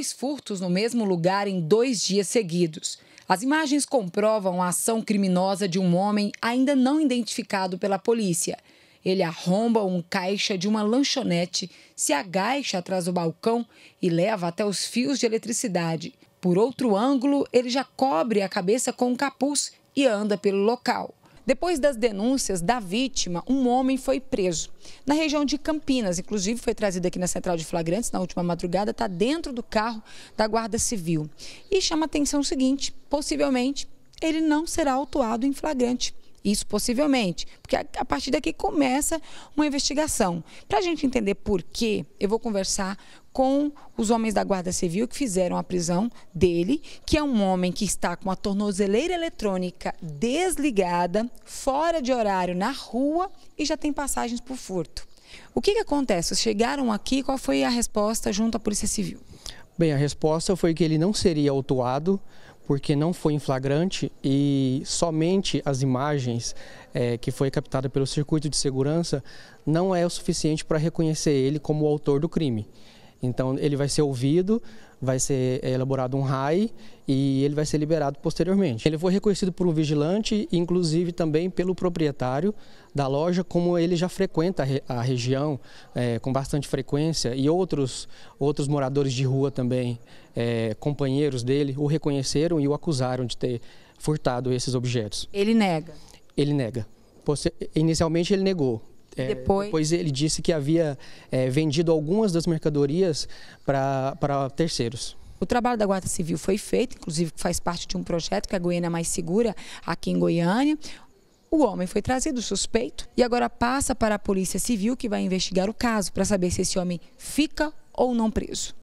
dois furtos no mesmo lugar em dois dias seguidos. As imagens comprovam a ação criminosa de um homem ainda não identificado pela polícia. Ele arromba um caixa de uma lanchonete, se agacha atrás do balcão e leva até os fios de eletricidade. Por outro ângulo, ele já cobre a cabeça com um capuz e anda pelo local. Depois das denúncias da vítima, um homem foi preso. Na região de Campinas, inclusive, foi trazido aqui na central de flagrantes na última madrugada, está dentro do carro da Guarda Civil. E chama atenção o seguinte: possivelmente ele não será autuado em flagrante. Isso possivelmente, porque a, partir daqui começa uma investigação. Para a gente entender por quê, eu vou conversar com os homens da Guarda Civil que fizeram a prisão dele, que é um homem que está com a tornozeleira eletrônica desligada, fora de horário, na rua e já tem passagens por furto. O que, que acontece? Chegaram aqui, qual foi a resposta junto à Polícia Civil? Bem, a resposta foi que ele não seria autuado porque não foi em flagrante e somente as imagens é, que foi captada pelo circuito de segurança não é o suficiente para reconhecer ele como o autor do crime. Então ele vai ser ouvido, vai ser é, elaborado um RAI e ele vai ser liberado posteriormente. Ele foi reconhecido por um vigilante, inclusive também pelo proprietário da loja, como ele já frequenta a região é, com bastante frequência e outros, outros moradores de rua também, é, companheiros dele, o reconheceram e o acusaram de ter furtado esses objetos. Ele nega? Ele nega. Inicialmente ele negou, é, depois... depois... ele disse que havia é, vendido algumas das mercadorias para terceiros. O trabalho da Guarda Civil foi feito, inclusive faz parte de um projeto que é a Goiânia Mais Segura, aqui em Goiânia. O homem foi trazido suspeito e agora passa para a Polícia Civil, que vai investigar o caso para saber se esse homem fica ou não preso.